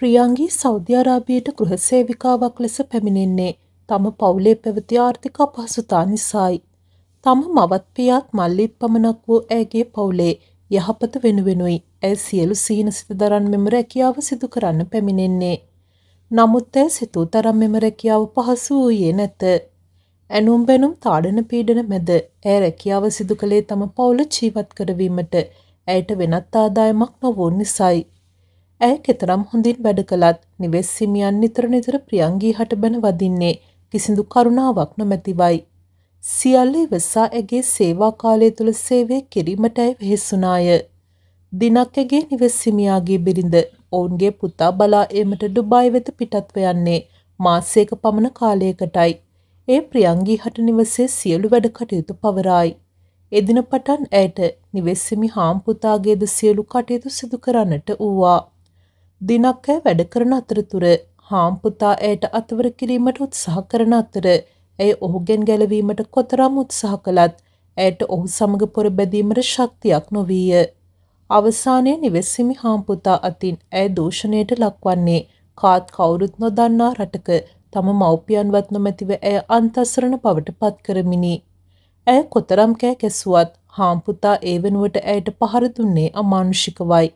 ප්‍රියංගී Saudi අරාබියට ගෘහසේවිකාවක් ලෙස පැමිණෙන්නේ තම පවුලේ පැවති ආර්ථික අපහසුතා නිසායි. තම මවත් පියාත් මල්ලිත් පමණක් වූ ඇගේ පවුලේ යහපත වෙනුවෙනුයි ඇය සියලු සීනසිත දරන් මෙම රැකියාව සිදු කරන්න පැමිණෙන්නේ. නමුත් ඇය සිතූ තරම් මෙම රැකියාව පහසු වූයේ නැත. ඇනුම් බැනුම් තාඩන පීඩන මැද ඇය රැකියාව සිදු කළේ තම පවුල ජීවත් කරවීමට ඇයට වෙනත් ආදායමක් නොවූ නිසයි. ඇය කෙතරම් හොඳින් වැඩ කළත් නිවෙස් හිමියන් නිතර නිතර ප්‍රියංගී හට බැන වදින්නේ කිසිදු කරුණාවක් නොමැතිවයි. සියල්ල ඉවසා ඇගේ සේවා කාලය තුළ සේවය කිරීමටයි වෙහෙසුනාය. දිනක් ඇගේ නිවෙස් හිමියාගේ බිරිඳ ඔවුන්ගේ පුතා බලා ඒමට ඩුබායි වෙත පිටත්ව යන්නේ මාසයක පමණ කාලයකටයි. ඒ ප්‍රියංගී හට නිවසේ සියලු වැඩ කටයුතු පවරයි. එදින පටන් ඇයට නිවෙස්සිමි හාම්පුතාගේද සියලු කටයුතු සිදු කරන්නට වූවා. දිනක් ඇය වැඩ කරන අතරතුර හාම්පුතා ඇයට අතවර කිරීමට උත්සාහ කරන අතර ඇය ඔහුගෙන් ගැලවීමට කොතරම් උත්සාහ කළත් ඇයට ඔහු සමග පොර බැදීමට ශක්තියක් නොවීය. අවසානයේ නිවෙස්සිමි හාම්පුතා අතින් ඇය දූෂණයට ලක්වන්නේ කාත් කවුරුත් නොදන්නා රටක තම මව්පියන්වත් නොමැතිව ඇය අන්තසරණ බවට පත් කරමිනි. ඇය කොතරම් කෑ කැසුවත් හාම්පුතා ඒ වෙනුවට ඇයට පහර දුන්නේ අමානුෂිකවයි.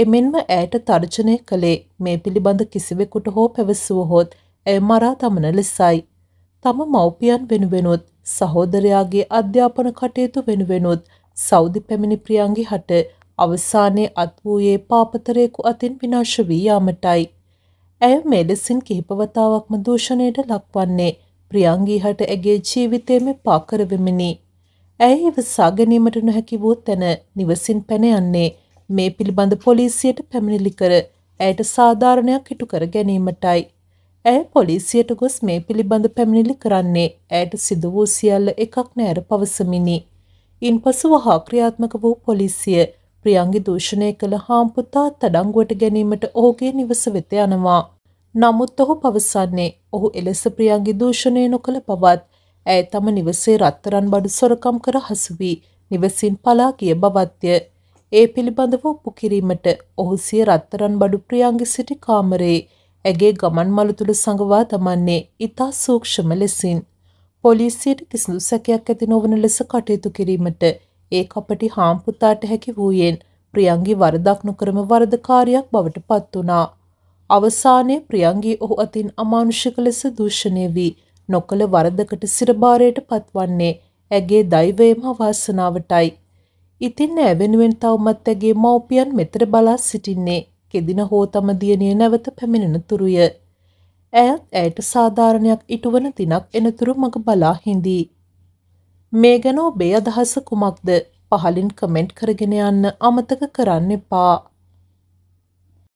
එමෙන්ම ඇයට තර්ජනය කළේ මේ පිළිබඳ කිසිවෙකුට හෝ පැවසුවහොත් ඇය මරා තමන ලෙසයි. තම මව්පියන් වෙනුවෙනුත් සහෝදරයාගේ අධ්‍යාපන කටයුතු වෙනුවෙනුත් සෞදි පැමිණි ප්‍රියන්ගේ හට අවසානයේ අත් වූයේ පාපතරයෙකු අතින් විනාශ වී යාමටයි. ඇය මේ ලෙසින් කිහිපවතාවක්ම දූෂණයට ලක්වන්නේ ප්‍රියංගී හට ඇගේ ජීවිතයම පාකරවෙමිනි. ඇය ඉවසා ගැනීමට නොහැකි වූ තැන නිවසින් පැන යන්නේ මේ පිළිබඳ පොලිසියට පැමිණිලි කර ඇයට සාධාරණයක් ඉටු කර ගැනීමටයි. ඇය පොලිසියට ගොස් මේ පිළිබඳ පැමිණිලි කරන්නේ ඇයට සිදු වූ සියල්ල එකක් නෑර පවසමිනි. ඉන් පසු වහා ක්‍රියාත්මක වූ පොලිසිය ප්‍රියන්ගි දූෂණය කළ හාම්පුතා තඩංගුවට ගැනීමට ඔහුගේ නිවස වෙත යනවා. නමුත් ඔහු පවසන්නේ ඔහු එලෙස ප්‍රියන්ගේ දූෂණය නොකළ පවත් ඇය තම නිවසේ රත්තරන් බඩු සොරකම් කර හසුවී නිවසින් පලා ගිය බවත්ය. ඒ පිළිබඳව ඔප්පු කිරීමට ඔහු සිය රත්තරන් බඩු ප්‍රියන්ගි සිටි කාමරයේ ඇගේ ගමන් මළු තුළ සඟවා තමන්නේ ඉතා සූක්ෂම ලෙසින්. පොලිසියට කිසිදු සැකයක් ඇති නොවන ලෙස කටයුතු කිරීමට ඒ කපටි හාම්පුතාට හැකි වූයෙන් ප්‍රියන්ගි වරදක් නොකරම වරදකාරයක් බවට පත් වුණා. අවසානයේ ප්‍රියංගී ඔහු අතින් අමානුෂික ලෙස දූෂණය වී නොකළ වරදකට සිරභාරයට පත්වන්නේ ඇගේ දෛවයම අවාසනාවටයි. ඉතින් නෑ වෙනුවෙන් තවමත් ඇගේ මව්පියන් මෙතර බලා සිටින්නේ කෙදින හෝ තම දියණිය නැවත පැමිණෙන තුරුය. ඇයත් ඇයට සාධාරණයක් ඉටුවන දිනක් එනතුරු මඟ බලා හිඳී. මේ ගැන ඔබේ අදහස කුමක්ද පහලින් කමෙන්ට් කරගෙන යන්න අමතක කරන්න එපා.